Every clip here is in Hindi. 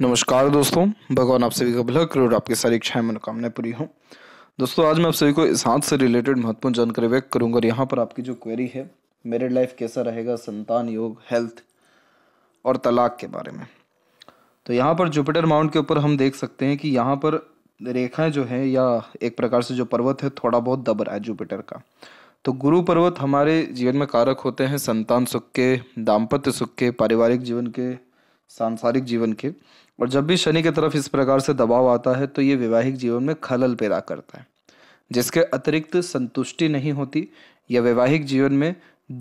नमस्कार दोस्तों भगवान आप सभी का भला करो और आपकी सारी इच्छाएं मनोकामनाएं पूरी हों दोस्तों आज मैं आप सभी को इस हाथ से रिलेटेड महत्वपूर्ण जानकारी व्यक्त करूंगा और यहाँ पर आपकी जो क्वेरी है मेरिड लाइफ कैसा रहेगा संतान योग हेल्थ और तलाक के बारे में तो यहाँ पर जुपिटर माउंट के ऊपर हम देख सकते हैं कि यहाँ पर रेखाएं जो है या एक प्रकार से जो पर्वत है थोड़ा बहुत दब रहा है जुपिटर का तो गुरु पर्वत हमारे जीवन में कारक होते हैं संतान सुख के दाम्पत्य सुख के पारिवारिक जीवन के सांसारिक जीवन के और जब भी शनि की तरफ इस प्रकार से दबाव आता है तो ये वैवाहिक जीवन में खलल पैदा करता है जिसके अतिरिक्त संतुष्टि नहीं होती या वैवाहिक जीवन में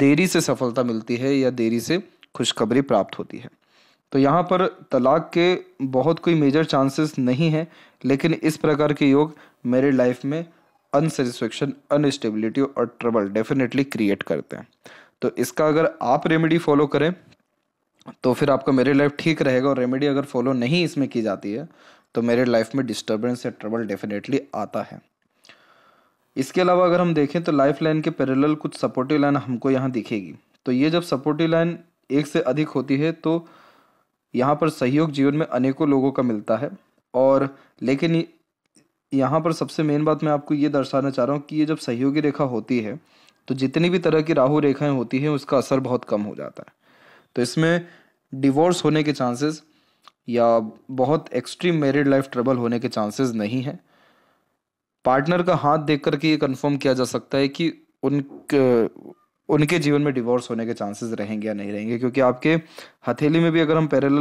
देरी से सफलता मिलती है या देरी से खुशखबरी प्राप्त होती है तो यहाँ पर तलाक के बहुत कोई मेजर चांसेस नहीं है लेकिन इस प्रकार के योग मेरी लाइफ में अनसेटिस्फेक्शन अनस्टेबिलिटी और ट्रबल डेफिनेटली क्रिएट करते हैं तो इसका अगर आप रेमेडी फॉलो करें तो फिर आपका मेरे लाइफ ठीक रहेगा और रेमेडी अगर फॉलो नहीं इसमें की जाती है तो मेरे लाइफ में डिस्टर्बेंस या ट्रबल डेफिनेटली आता है इसके अलावा अगर हम देखें तो लाइफ लाइन के पैरेलल कुछ सपोर्टिव लाइन हमको यहाँ दिखेगी तो ये जब सपोर्टिव लाइन एक से अधिक होती है तो यहाँ पर सहयोग जीवन में अनेकों लोगों का मिलता है और लेकिन यहाँ पर सबसे मेन बात मैं आपको ये दर्शाना चाह रहा हूँ कि ये जब सहयोगी रेखा होती है तो जितनी भी तरह की राहु रेखाएं होती हैं उसका असर बहुत कम हो जाता है तो इसमें डिवोर्स होने के चांसेस या बहुत एक्सट्रीम मैरिड लाइफ ट्रबल होने के चांसेस नहीं हैं पार्टनर का हाथ देख करके ये कंफर्म किया जा सकता है कि उन उनके जीवन में डिवोर्स होने के चांसेस रहेंगे या नहीं रहेंगे क्योंकि आपके हथेली में भी अगर हम पैरल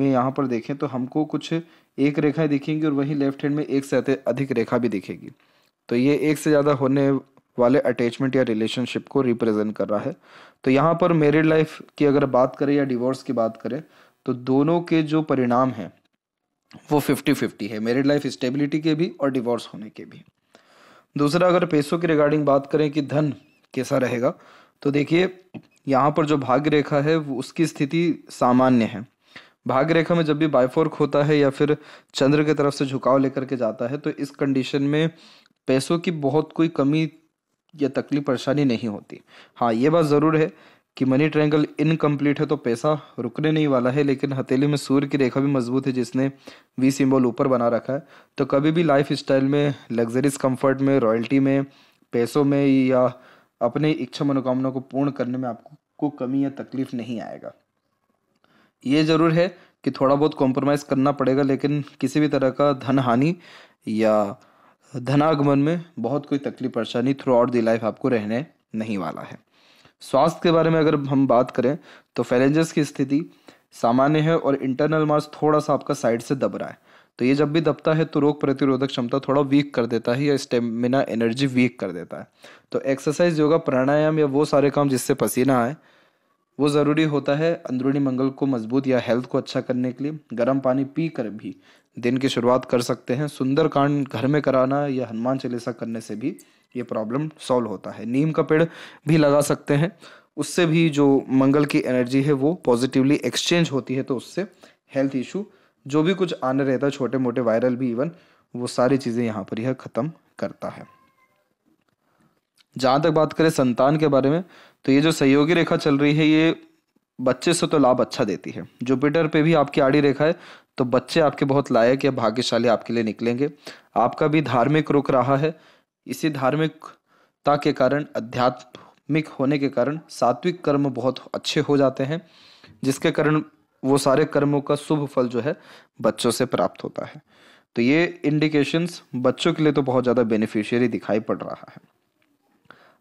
में यहाँ पर देखें तो हमको कुछ एक रेखाएं दिखेंगी और वहीं लेफ्ट हैंड में एक से अधिक रेखा भी दिखेगी तो ये एक से ज़्यादा होने वाले अटैचमेंट या रिलेशनशिप को रिप्रेजेंट कर रहा है तो यहाँ पर मेरिड लाइफ की अगर बात करें या डिवोर्स की बात करें तो दोनों के जो परिणाम हैं वो फिफ्टी फिफ्टी है मेरिड लाइफ स्टेबिलिटी के भी और डिवोर्स होने के भी दूसरा अगर पैसों की रिगार्डिंग बात करें कि धन कैसा रहेगा तो देखिए यहाँ पर जो भाग्य रेखा है उसकी स्थिति सामान्य है भाग्य रेखा में जब भी बायफोर्क होता है या फिर चंद्र की तरफ से झुकाव लेकर के जाता है तो इस कंडीशन में पैसों की बहुत कोई कमी या तकलीफ परेशानी नहीं होती हाँ ये बात ज़रूर है कि मनी ट्रायंगल इनकम्प्लीट है तो पैसा रुकने नहीं वाला है लेकिन हथेली में सूर्य की रेखा भी मजबूत है जिसने वी सिंबल ऊपर बना रखा है तो कभी भी लाइफ स्टाइल में लग्जरीज कंफर्ट में रॉयल्टी में पैसों में या अपने इच्छा मनोकामना को पूर्ण करने में आपको को कमी या तकलीफ नहीं आएगा ये ज़रूर है कि थोड़ा बहुत कॉम्प्रोमाइज़ करना पड़ेगा लेकिन किसी भी तरह का धन हानि या धनागमन में बहुत कोई तकलीफ परेशानी थ्रू आउट दी लाइफ आपको रहने नहीं वाला है स्वास्थ्य के बारे में अगर हम बात करें तो फैलेंजेस की स्थिति सामान्य है और इंटरनल मास थोड़ा सा आपका साइड से दब रहा है तो ये जब भी दबता है तो रोग प्रतिरोधक क्षमता थोड़ा वीक कर देता है या स्टेमिना एनर्जी वीक कर देता है तो एक्सरसाइज योगा प्राणायाम या वो सारे काम जिससे पसीना आए वो ज़रूरी होता है अंदरूनी मंगल को मजबूत या हेल्थ को अच्छा करने के लिए गर्म पानी पी कर भी दिन की शुरुआत कर सकते हैं सुंदरकांड घर में कराना या हनुमान चालीसा करने से भी ये प्रॉब्लम सॉल्व होता है नीम का पेड़ भी लगा सकते हैं उससे भी जो मंगल की एनर्जी है वो पॉजिटिवली एक्सचेंज होती है तो उससे हेल्थ इशू जो भी कुछ आने रहता है छोटे मोटे वायरल भी इवन वो सारी चीज़ें यहाँ पर यह ख़त्म करता है जहाँ तक बात करें संतान के बारे में तो ये जो सहयोगी रेखा चल रही है ये बच्चे से तो लाभ अच्छा देती है जुपिटर पे भी आपकी आड़ी रेखा है तो बच्चे आपके बहुत लायक या भाग्यशाली आपके लिए निकलेंगे आपका भी धार्मिक रुख रहा है इसी धार्मिकता के कारण अध्यात्मिक होने के कारण सात्विक कर्म बहुत अच्छे हो जाते हैं जिसके कारण वो सारे कर्मों का शुभ फल जो है बच्चों से प्राप्त होता है तो ये इंडिकेशंस बच्चों के लिए तो बहुत ज़्यादा बेनिफिशियरी दिखाई पड़ रहा है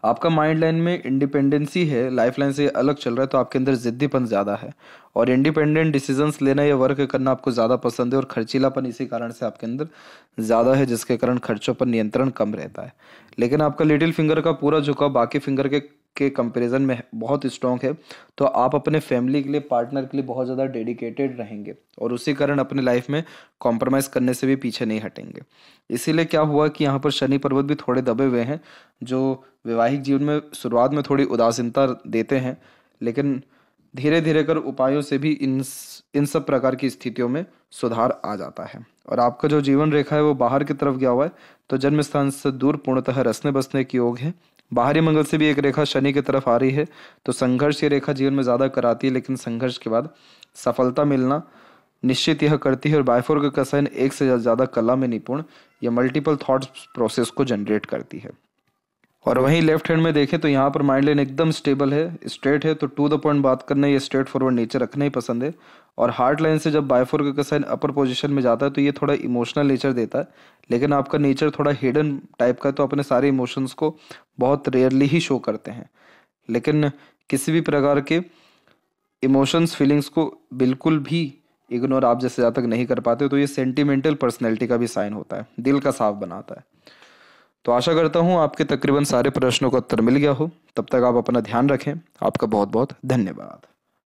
आपका माइंड लाइन में इंडिपेंडेंसी है लाइफ लाइन से अलग चल रहा है तो आपके अंदर ज़िद्दीपन ज़्यादा है और इंडिपेंडेंट डिसीजंस लेना या वर्क करना आपको ज़्यादा पसंद है और खर्चीलापन इसी कारण से आपके अंदर ज़्यादा है जिसके कारण खर्चों पर नियंत्रण कम रहता है लेकिन आपका लिटिल फिंगर का पूरा झुकाव बाकी फिंगर के के कंपैरिजन में बहुत स्ट्रॉन्ग है तो आप अपने फैमिली के लिए पार्टनर के लिए बहुत ज़्यादा डेडिकेटेड रहेंगे और उसी कारण अपने लाइफ में कॉम्प्रोमाइज़ करने से भी पीछे नहीं हटेंगे इसीलिए क्या हुआ कि यहाँ पर शनि पर्वत भी थोड़े दबे हुए हैं जो वैवाहिक जीवन में शुरुआत में थोड़ी उदासीनता देते हैं लेकिन धीरे धीरे कर उपायों से भी इन इन सब प्रकार की स्थितियों में सुधार आ जाता है और आपका जो जीवन रेखा है वो बाहर की तरफ गया हुआ है तो जन्म स्थान से दूर पूर्णतः रसने बसने की योग है बाहरी मंगल से भी एक रेखा शनि की तरफ आ रही है तो संघर्ष ये रेखा जीवन में ज़्यादा कराती है लेकिन संघर्ष के बाद सफलता मिलना निश्चित यह करती है और बायफोर का कसन एक से ज़्यादा कला में निपुण या मल्टीपल थॉट्स प्रोसेस को जनरेट करती है और वहीं लेफ्ट हैंड में देखें तो यहाँ पर माइंड लाइन एकदम स्टेबल है स्ट्रेट है तो टू द पॉइंट बात करना या स्ट्रेट फॉरवर्ड नेचर रखना ही पसंद है और हार्ट लाइन से जब बायफोर्ग का साइन अपर पोजिशन में जाता है तो ये थोड़ा इमोशनल नेचर देता है लेकिन आपका नेचर थोड़ा हिडन टाइप का है तो अपने सारे इमोशंस को बहुत रेयरली ही शो करते हैं लेकिन किसी भी प्रकार के इमोशंस फीलिंग्स को बिल्कुल भी इग्नोर आप जैसे जहाँ तक नहीं कर पाते तो ये सेंटिमेंटल पर्सनैलिटी का भी साइन होता है दिल का साफ बनाता है तो आशा करता हूँ आपके तकरीबन सारे प्रश्नों का उत्तर मिल गया हो तब तक आप अपना ध्यान रखें आपका बहुत बहुत धन्यवाद